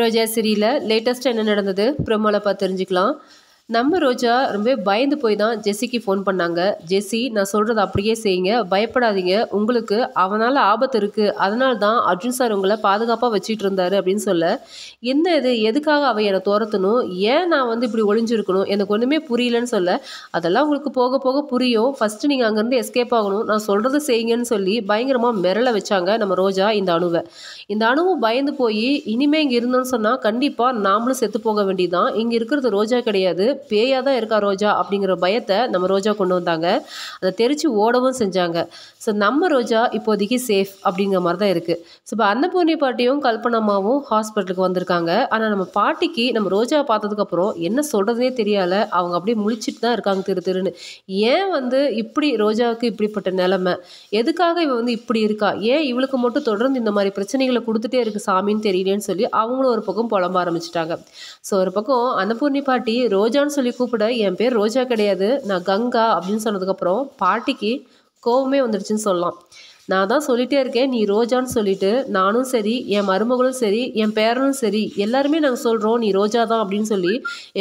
ரோஜா சிரியில் லேட்டஸ்ட்டாக என்ன நடந்தது ப்ரொமோவில் பார்த்து தெரிஞ்சுக்கலாம் நம்ம ரோஜா ரொம்ப பயந்து போய் தான் ஜெஸிக்கு ஃபோன் பண்ணாங்க ஜெஸி நான் சொல்கிறத அப்படியே செய்யுங்க பயப்படாதீங்க உங்களுக்கு அவனால் ஆபத்து இருக்குது அதனால தான் அர்ஜுன் சார் உங்களை பாதுகாப்பாக வச்சுட்டு இருந்தாரு அப்படின்னு சொல்ல என்ன இது எதுக்காக அவை என்னை துரத்தணும் ஏன் நான் வந்து இப்படி ஒளிஞ்சிருக்கணும் எனக்கு ஒன்றுமே புரியலன்னு சொல்ல அதெல்லாம் உங்களுக்கு போக போக புரியும் ஃபஸ்ட்டு நீங்கள் அங்கேருந்து எஸ்கேப் ஆகணும் நான் சொல்கிறத செய்யுங்கன்னு சொல்லி பயங்கரமாக மிரள வச்சாங்க நம்ம ரோஜா இந்த அணுவை இந்த அணுவும் பயந்து போய் இனிமேல் இங்கே இருந்தோம்னு சொன்னால் கண்டிப்பாக நாமளும் செத்து போக வேண்டியதுதான் இங்கே இருக்கிறது ரோஜா கிடையாது பேயாக தான் இருக்கா ரோஜா அப்படிங்கிற பயத்தை நம்ம ரோஜா கொண்டு வந்தாங்க அதை தெரித்து ஓடவும் செஞ்சாங்க ஸோ நம்ம ரோஜா இப்போதைக்கு சேஃப் அப்படிங்கிற மாதிரி தான் இருக்குது ஸோ இப்போ அன்னபூர்ணி பாட்டியும் கல்பனம்மாவும் ஹாஸ்பிட்டலுக்கு வந்திருக்காங்க ஆனால் நம்ம பாட்டிக்கு நம்ம ரோஜா பார்த்ததுக்கப்புறம் என்ன சொல்கிறதுனே தெரியலை அவங்க அப்படியே முழிச்சிட்டு தான் இருக்காங்க திரு திருன்னு ஏன் வந்து இப்படி ரோஜாவுக்கு இப்படிப்பட்ட நிலமை எதுக்காக இவ வந்து இப்படி இருக்கா ஏன் இவளுக்கு மட்டும் தொடர்ந்து இந்த மாதிரி பிரச்சனைகளை கொடுத்துட்டே இருக்கு சாமின்னு தெரியலேன்னு சொல்லி அவங்களும் ஒரு பக்கம் புலம்ப ஆரம்பிச்சிட்டாங்க ஸோ ஒரு பக்கம் அன்னபூர்ணி பாட்டி ரோஜா ரோஜான்னு சொல்லி கூப்பிட என் பேர் ரோஜா கிடையாது நான் கங்கா அப்படின்னு சொன்னதுக்கப்புறம் பாட்டிக்கு கோவமே வந்துடுச்சுன்னு சொல்லலாம் நான் தான் சொல்லிகிட்டே இருக்கேன் நீ ரோஜான்னு சொல்லிட்டு நானும் சரி என் மருமகளும் சரி என் பேரனும் சரி எல்லாருமே நாங்கள் சொல்கிறோம் நீ ரோஜா தான் அப்படின்னு சொல்லி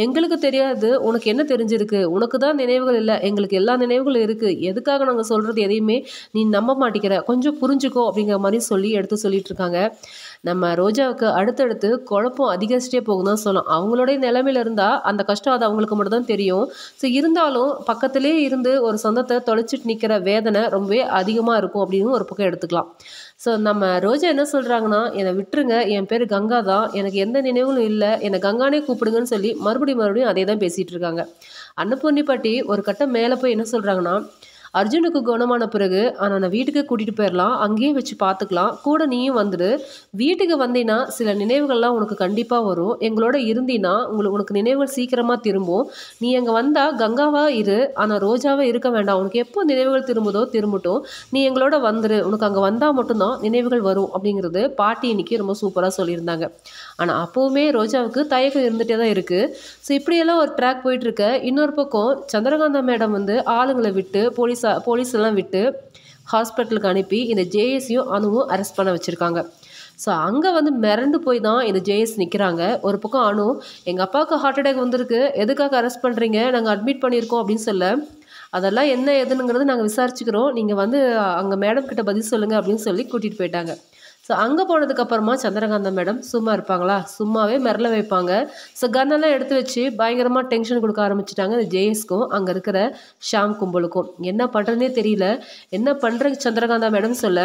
எங்களுக்கு தெரியாது உனக்கு என்ன தெரிஞ்சிருக்கு உனக்கு தான் நினைவுகள் இல்லை எங்களுக்கு எல்லா நினைவுகளும் இருக்குது எதுக்காக நாங்கள் சொல்கிறது எதையுமே நீ நம்ப மாட்டேங்கிற கொஞ்சம் புரிஞ்சுக்கோ அப்படிங்கிற மாதிரி சொல்லி எடுத்து சொல்லிட்டு இருக்காங்க நம்ம ரோஜாவுக்கு அடுத்தடுத்து குழப்பம் அதிகரிச்சிட்டே போகும் தான் சொல்லலாம் அவங்களுடைய நிலமையில இருந்தால் அந்த கஷ்டம் அது அவங்களுக்கு மட்டும் தான் தெரியும் ஸோ இருந்தாலும் பக்கத்திலே இருந்து ஒரு சொந்தத்தை தொலைச்சிட்டு நிற்கிற வேதனை ரொம்பவே அதிகமாக இருக்கும் அப்படின்னு ஒரு பக்கம் எடுத்துக்கலாம் ஸோ நம்ம ரோஜா என்ன சொல்கிறாங்கன்னா என்னை விட்டுருங்க என் பேர் கங்கா தான் எனக்கு எந்த நினைவுகளும் இல்லை என்னை கங்கானே கூப்பிடுங்கன்னு சொல்லி மறுபடியும் மறுபடியும் அதே தான் பேசிகிட்டு இருக்காங்க பாட்டி ஒரு கட்டம் மேலே போய் என்ன சொல்கிறாங்கன்னா அர்ஜுனுக்கு குணமான பிறகு நான் வீட்டுக்கு கூட்டிகிட்டு போயிடலாம் அங்கேயே வச்சு பார்த்துக்கலாம் கூட நீயும் வந்துடு வீட்டுக்கு வந்தீங்கன்னா சில நினைவுகள்லாம் உனக்கு கண்டிப்பாக வரும் எங்களோட இருந்தீன்னா உங்களுக்கு உனக்கு நினைவுகள் சீக்கிரமாக திரும்பும் நீ அங்கே வந்தால் கங்காவாக இரு ஆனால் ரோஜாவாக இருக்க வேண்டாம் உனக்கு எப்போ நினைவுகள் திரும்புதோ திரும்பட்டும் நீ எங்களோட வந்துரு உனக்கு அங்கே வந்தால் மட்டும்தான் நினைவுகள் வரும் அப்படிங்கிறது பாட்டி இன்னைக்கு ரொம்ப சூப்பராக சொல்லியிருந்தாங்க ஆனால் அப்போவுமே ரோஜாவுக்கு தயக்கம் இருந்துகிட்டே தான் இருக்குது ஸோ இப்படியெல்லாம் ஒரு ட்ராக் போயிட்டுருக்க இன்னொரு பக்கம் சந்திரகாந்தா மேடம் வந்து ஆளுங்களை விட்டு போலீஸ் போலீஸ் எல்லாம் விட்டு ஹாஸ்பிட்டலுக்கு அனுப்பி இந்த ஜேஎஸ்சியும் அணுவும் அரெஸ்ட் பண்ண வச்சுருக்காங்க ஸோ அங்கே வந்து மிரண்டு போய் தான் இந்த ஜேஎஸ் நிற்கிறாங்க ஒரு பக்கம் அணு எங்கள் அப்பாவுக்கு ஹார்ட் அட்டாக் வந்திருக்கு எதுக்காக அரெஸ்ட் பண்ணுறீங்க நாங்கள் அட்மிட் பண்ணியிருக்கோம் அப்படின்னு சொல்ல அதெல்லாம் என்ன எதுனுங்கிறது நாங்கள் விசாரிச்சுக்கிறோம் நீங்கள் வந்து அங்கே மேடம் கிட்ட பதில் சொல்லுங்கள் அப்படின்னு சொல்லி கூட்டிகிட்டு போயிட்டாங்க ஸோ அங்கே போனதுக்கப்புறமா சந்திரகாந்த மேடம் சும்மா இருப்பாங்களா சும்மாவே மிரள வைப்பாங்க ஸோ கன்னெல்லாம் எடுத்து வச்சு பயங்கரமாக டென்ஷன் கொடுக்க ஆரம்பிச்சிட்டாங்க அந்த ஜெயஸ்க்கும் அங்கே இருக்கிற ஷாம் கும்பலுக்கும் என்ன பண்ணுறதுனே தெரியல என்ன பண்ணுறது சந்திரகாந்தா மேடம் சொல்ல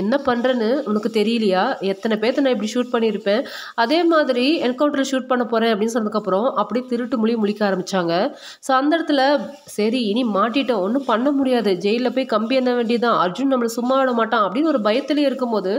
என்ன பண்ணுறேன்னு உனக்கு தெரியலையா எத்தனை பேர்த்த நான் இப்படி ஷூட் பண்ணியிருப்பேன் அதே மாதிரி என்கவுண்டரில் ஷூட் பண்ண போகிறேன் அப்படின்னு சொன்னதுக்கப்புறம் அப்படியே திருட்டு மொழி முழிக்க ஆரம்பித்தாங்க ஸோ அந்த இடத்துல சரி இனி மாட்டிட்டோம் ஒன்றும் பண்ண முடியாது ஜெயிலில் போய் கம்பி என்ன வேண்டியதுதான் அர்ஜுன் நம்மளை சும்மா விட மாட்டான் அப்படின்னு ஒரு பயத்திலே இருக்கும்போது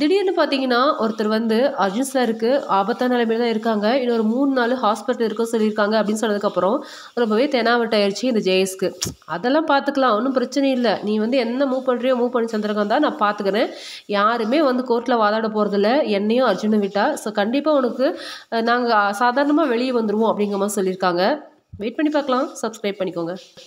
திடீர்னு பார்த்தீங்கன்னா ஒருத்தர் வந்து அர்ஜுன் சாருக்கு ஆபத்தான நிலைமையில தான் இருக்காங்க இன்னொரு மூணு நாள் ஹாஸ்பிட்டல் இருக்க சொல்லியிருக்காங்க அப்படின்னு சொன்னதுக்கப்புறம் ரொம்பவே தெனாவட்டாயிருச்சு இந்த ஜெயஸ்க்கு அதெல்லாம் பார்த்துக்கலாம் ஒன்றும் பிரச்சனை இல்லை நீ வந்து என்ன மூவ் பண்ணுறியோ மூவ் பண்ணி சந்திரகம் தான் நான் பார்த்துக்கிறேன் யாருமே வந்து கோர்ட்டில் வாதாட போகிறதில்ல என்னையும் அர்ஜுனை விட்டா ஸோ கண்டிப்பாக உனக்கு நாங்கள் சாதாரணமாக வெளியே வந்துடுவோம் அப்படிங்கிற மாதிரி சொல்லியிருக்காங்க வெயிட் பண்ணி பார்க்கலாம் சப்ஸ்கிரைப் பண்ணிக்கோங்க